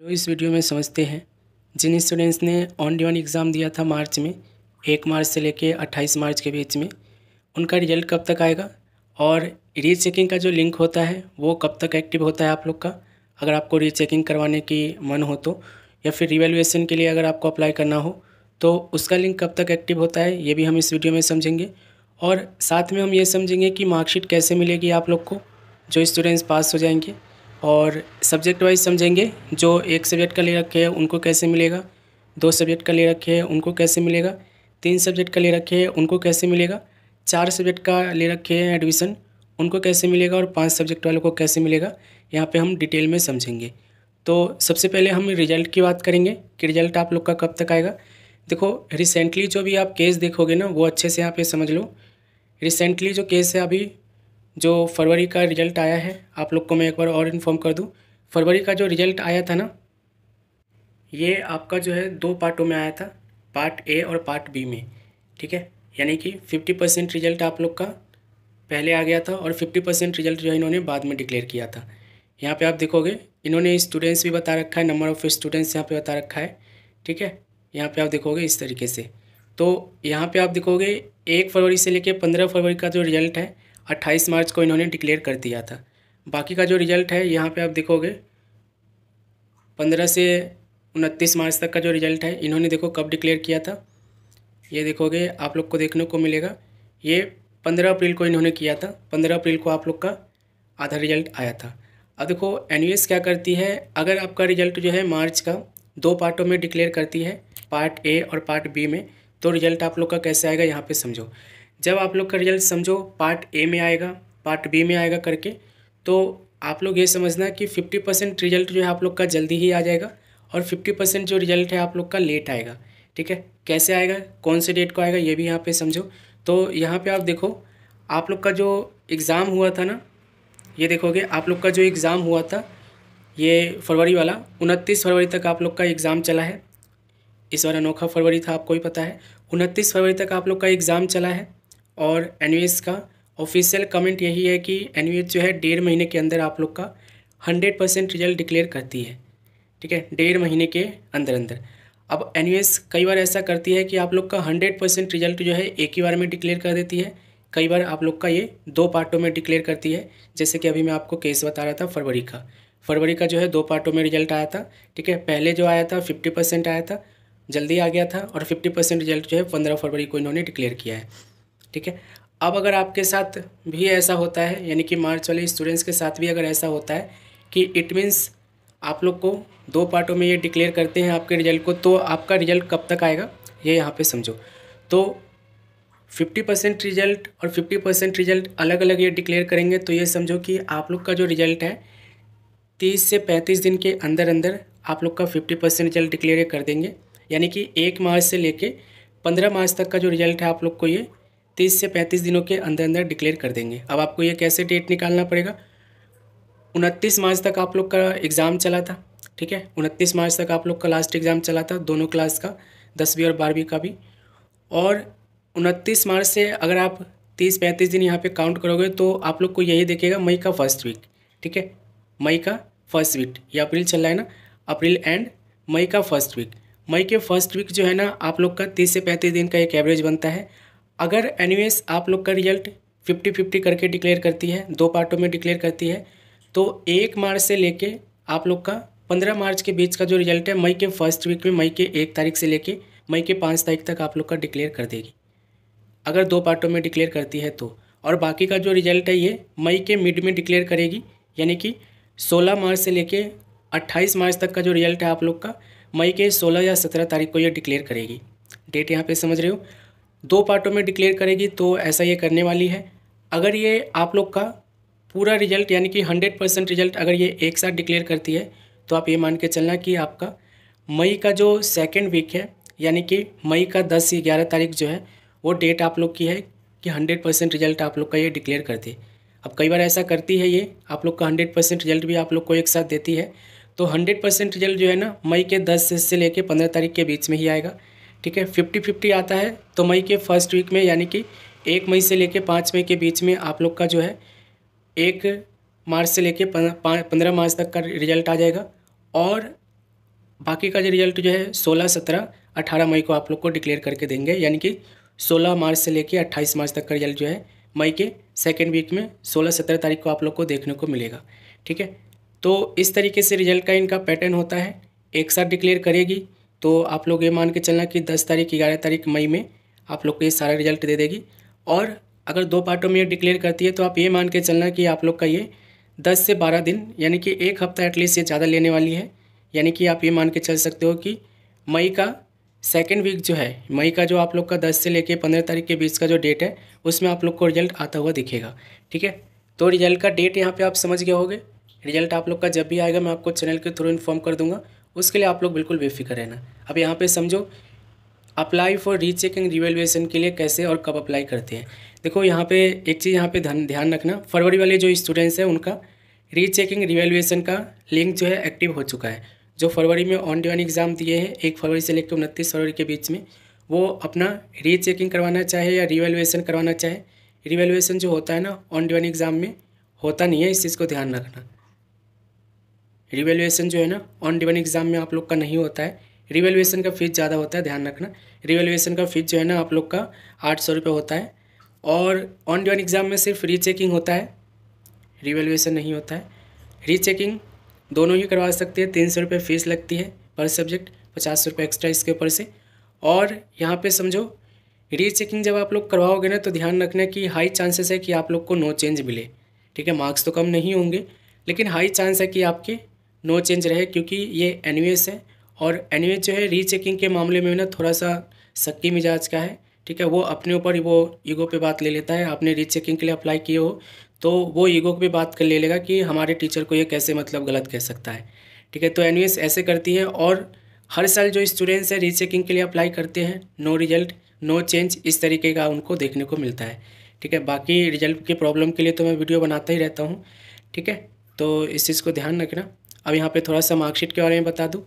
तो इस वीडियो में समझते हैं जिन स्टूडेंट्स ने ऑन डिमांड एग्ज़ाम दिया था मार्च में एक मार्च से लेके अट्ठाईस मार्च के बीच में उनका रिजल्ट कब तक आएगा और रीचेकिंग का जो लिंक होता है वो कब तक एक्टिव होता है आप लोग का अगर आपको रीचेकिंग करवाने की मन हो तो या फिर रिवेल्युएसन के लिए अगर आपको अप्लाई करना हो तो उसका लिंक कब तक एक्टिव होता है ये भी हम इस वीडियो में समझेंगे और साथ में हम ये समझेंगे कि मार्कशीट कैसे मिलेगी आप लोग को जो स्टूडेंट्स पास हो जाएंगे और सब्जेक्ट वाइज समझेंगे जो एक सब्जेक्ट का ले रखे है उनको कैसे मिलेगा दो सब्जेक्ट का ले रखे है उनको कैसे मिलेगा तीन सब्जेक्ट का ले रखे है उनको कैसे मिलेगा चार सब्जेक्ट का ले रखे हैं एडमिशन उनको कैसे मिलेगा और पांच सब्जेक्ट वालों को कैसे मिलेगा यहाँ पे हम डिटेल में समझेंगे तो सबसे पहले हम रिजल्ट की बात करेंगे कि रिजल्ट आप लोग का कब तक आएगा देखो रिसेंटली जो भी आप केस देखोगे ना वो अच्छे से यहाँ पे समझ लो रिसेंटली जो केस है अभी जो फरवरी का रिज़ल्ट आया है आप लोग को मैं एक बार और इन्फॉर्म कर दूँ फरवरी का जो रिज़ल्ट आया था ना ये आपका जो है दो पार्टों में आया था पार्ट ए और पार्ट बी में ठीक है यानी कि फिफ्टी परसेंट रिज़ल्ट आप लोग का पहले आ गया था और फिफ्टी परसेंट रिज़ल्ट जो है इन्होंने बाद में डिक्लेयर किया था यहाँ पे आप देखोगे इन्होंने स्टूडेंट्स भी बता रखा है नंबर ऑफ़ स्टूडेंट्स यहाँ पे बता रखा है ठीक है यहाँ पे आप देखोगे इस तरीके से तो यहाँ पे आप देखोगे एक फरवरी से लेकर पंद्रह फरवरी का जो रिज़ल्ट है अट्ठाईस मार्च को इन्होंने डिक्लेयर कर दिया था बाकी का जो रिज़ल्ट है यहाँ पे आप देखोगे पंद्रह से उनतीस मार्च तक का जो रिज़ल्ट है इन्होंने देखो कब डिक्लेयर किया था ये देखोगे आप लोग को देखने को मिलेगा ये पंद्रह अप्रैल को इन्होंने किया था पंद्रह अप्रैल को आप लोग का आधा रिज़ल्ट आया था अब देखो एन क्या करती है अगर आपका रिज़ल्ट जो है मार्च का दो पार्टों में डिक्लेयर करती है पार्ट ए और पार्ट बी में तो रिज़ल्ट आप लोग का कैसे आएगा यहाँ पर समझो जब आप लोग का रिजल्ट समझो पार्ट ए में आएगा पार्ट बी में आएगा करके तो आप लोग ये समझना कि फिफ्टी परसेंट रिजल्ट जो है आप लोग का जल्दी ही आ जाएगा और फिफ्टी परसेंट जो रिजल्ट है आप लोग का लेट आएगा ठीक है कैसे आएगा कौन से डेट को आएगा ये भी यहाँ पे समझो तो यहाँ पे आप देखो आप लोग का जो एग्ज़ाम हुआ था ना ये देखोगे आप लोग का जो एग्ज़ाम हुआ था ये फरवरी वाला उनतीस फरवरी तक आप लोग का एग्ज़ाम चला है इस बार अनोखा फरवरी था आपको ही पता है उनतीस फरवरी तक आप लोग का एग्ज़ाम चला है और एन का ऑफिशियल कमेंट यही है कि एन जो है डेढ़ महीने के अंदर आप लोग का हंड्रेड परसेंट रिजल्ट डिक्लेयर करती है ठीक है डेढ़ महीने के अंदर अंदर अब एन कई बार ऐसा करती है कि आप लोग का हंड्रेड परसेंट रिजल्ट जो है एक ही बार में डिक्लेयर कर देती है कई बार आप लोग का ये दो पार्टों में डिक्लेयर करती है जैसे कि अभी मैं आपको केस बता रहा था फरवरी का फरवरी का जो है दो पार्टों में रिजल्ट आया था ठीक है पहले जो आया था फिफ्टी परसेंट आया था जल्दी आ गया था और फिफ्टी परसेंट रिजल्ट जो है पंद्रह फरवरी को इन्होंने डिक्लेयर किया है ठीक है अब अगर आपके साथ भी ऐसा होता है यानी कि मार्च वाले स्टूडेंट्स के साथ भी अगर ऐसा होता है कि इट मीन्स आप लोग को दो पार्टों में ये डिक्लेयर करते हैं आपके रिजल्ट को तो आपका रिजल्ट कब तक आएगा ये यहाँ पे समझो तो फिफ्टी परसेंट रिजल्ट और फिफ्टी परसेंट रिजल्ट अलग अलग ये डिक्लेयर करेंगे तो ये समझो कि आप लोग का जो रिजल्ट है तीस से पैंतीस दिन के अंदर अंदर आप लोग का फिफ्टी परसेंट रिजल्ट डिक्लेयर कर देंगे यानी कि एक मार्च से लेके पंद्रह मार्च तक का जो रिजल्ट है आप लोग को ये तीस से पैंतीस दिनों के अंदर अंदर डिक्लेयर कर देंगे अब आपको ये कैसे डेट निकालना पड़ेगा उनतीस मार्च तक आप लोग का एग्ज़ाम चला था ठीक है उनतीस मार्च तक आप लोग का लास्ट एग्ज़ाम चला था दोनों क्लास का दसवीं और बारहवीं का भी और उनतीस मार्च से अगर आप तीस पैंतीस दिन यहाँ पे काउंट करोगे तो आप लोग को यही देखेगा मई का फर्स्ट वीक ठीक है मई का फर्स्ट वीक ये अप्रैल चल रहा है ना अप्रैल एंड मई का फर्स्ट वीक मई के फर्स्ट वीक जो है ना आप लोग का तीस से पैंतीस दिन का एक एवरेज बनता है अगर एनी आप लोग का रिजल्ट फिफ्टी फिफ्टी करके डिक्लेयर करती है दो पार्टों में डिक्लेयर करती है तो एक मार्च से लेके आप लोग का पंद्रह मार्च के बीच का जो रिजल्ट है मई के फर्स्ट वीक में मई के एक तारीख से लेके मई के पाँच तारीख तक आप लोग का डिक्लेयर कर देगी अगर दो पार्टों में डिक्लेयर करती है तो और बाकी का जो रिजल्ट है ये मई के मिड में डिक्लेयर करेगी यानी कि सोलह मार्च से लेके अट्ठाईस मार्च तक का जो रिजल्ट है आप लोग का मई के सोलह या सत्रह तारीख को ये डिक्लेयर करेगी डेट यहाँ पर समझ रहे हो दो पार्टों में डिक्लेयर करेगी तो ऐसा ये करने वाली है अगर ये आप लोग का पूरा रिजल्ट यानी कि हंड्रेड परसेंट रिजल्ट अगर ये एक साथ डिक्लेयर करती है तो आप ये मान के चलना कि आपका मई का जो सेकेंड वीक है यानी कि मई का दस से ग्यारह तारीख जो है वो डेट आप लोग की है कि हंड्रेड परसेंट रिजल्ट आप लोग का ये डिक्लेयर करती है अब कई बार ऐसा करती है ये आप लोग का हंड्रेड परसेंट रिजल्ट भी आप लोग को एक साथ देती है तो हंड्रेड परसेंट रिजल्ट जो है ना मई के दस से लेके पंद्रह तारीख के बीच में ही आएगा ठीक है फिफ्टी फिफ्टी आता है तो मई के फर्स्ट वीक में यानी कि एक मई से लेके पाँच मई के बीच में आप लोग का जो है एक मार्च से लेके पंद्रह मार्च तक का रिजल्ट आ जाएगा और बाकी का जो रिजल्ट जो है सोलह सत्रह अठारह मई को आप लोग को डिक्लेयर करके देंगे यानी कि सोलह मार्च से लेके अट्ठाईस मार्च तक का रिजल्ट जो है मई के सेकेंड वीक में सोलह सत्रह तारीख को आप लोग को देखने को मिलेगा ठीक है तो इस तरीके से रिजल्ट का इनका पैटर्न होता है एक साथ डिक्लेयर करेगी तो आप लोग ये मान के चलना कि दस तारीख ग्यारह तारीख मई में आप लोग को ये सारा रिजल्ट दे देगी और अगर दो पार्टों में ये डिक्लेयर करती है तो आप ये मान के चलना कि आप लोग का ये दस से बारह दिन यानी कि एक हफ्ता एटलीस्ट ये ज़्यादा लेने वाली है यानी कि आप ये मान के चल सकते हो कि मई का सेकेंड वीक जो है मई का जो आप लोग का दस से लेकर पंद्रह तारीख के बीच का जो डेट है उसमें आप लोग को रिजल्ट आता हुआ दिखेगा ठीक है तो रिजल्ट का डेट यहाँ पर आप समझ गए होगे रिजल्ट आप लोग का जब भी आएगा मैं आपको चैनल के थ्रू इन्फॉर्म कर दूंगा उसके लिए आप लोग बिल्कुल बेफिक्र रहना अब यहाँ पे समझो apply for rechecking revaluation के लिए कैसे और कब अप्लाई करते हैं देखो यहाँ पे एक चीज़ यहाँ पे ध्यान ध्यान रखना फरवरी वाले जो स्टूडेंट्स हैं उनका री चेकिंग रिवेलुएसन का लिंक जो है एक्टिव हो चुका है जो फरवरी में ऑन डिवाइन एग्ज़ाम दिए हैं एक फरवरी से लेकर उनतीस फरवरी के बीच में वो अपना री चेकिंग करवाना चाहे या रिवेलुएसन करवाना चाहे रिवेलुएसन जो होता है ना ऑन डिवाइन एग्ज़ाम में होता नहीं है इस चीज़ को ध्यान रखना रिवेल्युएसन जो है ना ऑन डिवन एग्जाम में आप लोग का नहीं होता है रिवेल्युएसन का फीस ज़्यादा होता है ध्यान रखना रिवेल्युएसन का फीस जो है ना आप लोग का आठ सौ रुपये होता है और ऑन डिवन एग्ज़ाम में सिर्फ रीचेकिंग होता है रिवेल्युएसन नहीं होता है रीचेकिंग दोनों ही करवा सकते हैं तीन सौ रुपये फ़ीस लगती है पर सब्जेक्ट पचास रुपये एक्स्ट्रा इसके ऊपर से और यहाँ पे समझो रीचेकिंग जब आप लोग करवाओगे ना तो ध्यान रखना कि हाई चांसेस है कि आप लोग को नो चेंज मिले ठीक है मार्क्स तो कम नहीं होंगे लेकिन हाई चांस है कि आपके नो चेंज रहे क्योंकि ये एन है और एन जो है रीचेकिंग के मामले में ना थोड़ा सा सक्की मिजाज का है ठीक है वो अपने ऊपर वो ईगो पे बात ले लेता है आपने रीचेकिंग के लिए अप्लाई किए हो तो वो ईगो पे बात कर ले लेगा कि हमारे टीचर को ये कैसे मतलब गलत कह सकता है ठीक है तो एन ऐसे करती है और हर साल जो स्टूडेंट्स हैं रीचेकिंग के लिए अप्लाई करते हैं नो रिजल्ट नो चेंज इस तरीके का उनको देखने को मिलता है ठीक है बाकी रिजल्ट की प्रॉब्लम के लिए तो मैं वीडियो बनाता ही रहता हूँ ठीक है तो इस चीज़ को ध्यान रखना अब यहाँ पे थोड़ा सा मार्कशीट के बारे में बता दूँ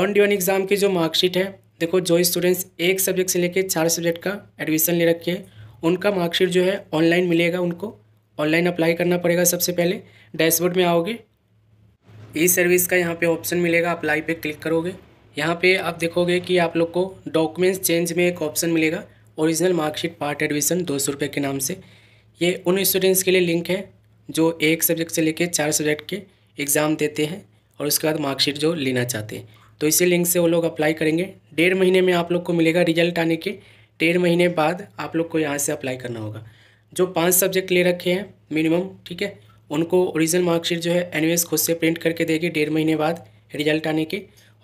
ऑन ड्यून एग्ज़ाम की जो मार्कशीट है देखो जो स्टूडेंट्स एक सब्जेक्ट से लेकर चार सब्जेक्ट का एडमिशन ले रखे हैं उनका मार्कशीट जो है ऑनलाइन मिलेगा उनको ऑनलाइन अप्लाई करना पड़ेगा सबसे पहले डैशबोर्ड में आओगे ई सर्विस का यहाँ पे ऑप्शन मिलेगा अप्लाई पे क्लिक करोगे यहाँ पे आप देखोगे कि आप लोग को डॉक्यूमेंट्स चेंज में एक ऑप्शन मिलेगा ओरिजिनल मार्कशीट पार्ट एडमिशन दो सौ रुपये के नाम से ये उन स्टूडेंट्स के लिए लिंक है जो एक सब्जेक्ट से लेकर चार सब्जेक्ट के एग्ज़ाम देते हैं और उसके बाद मार्कशीट जो लेना चाहते हैं तो इसी लिंक से वो लोग अप्लाई करेंगे डेढ़ महीने में आप लोग को मिलेगा रिजल्ट आने के डेढ़ महीने बाद आप लोग को यहाँ से अप्लाई करना होगा जो पांच सब्जेक्ट ले रखे हैं मिनिमम ठीक है उनको ओरिजिनल मार्कशीट जो है एन खुद से प्रिंट करके देगी डेढ़ महीने बाद रिजल्ट आने के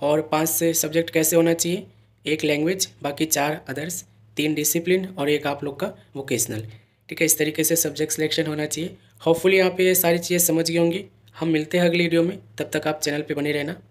और पाँच से सब्जेक्ट कैसे होना चाहिए एक लैंग्वेज बाकी चार अदर्स तीन डिसिप्लिन और एक आप लोग का वोकेशनल ठीक है इस तरीके से सब्जेक्ट सिलेक्शन होना चाहिए होपफुली आप ये सारी चीज़ें समझ गई होंगी हम मिलते हैं अगली वीडियो में तब तक आप चैनल पे बने रहना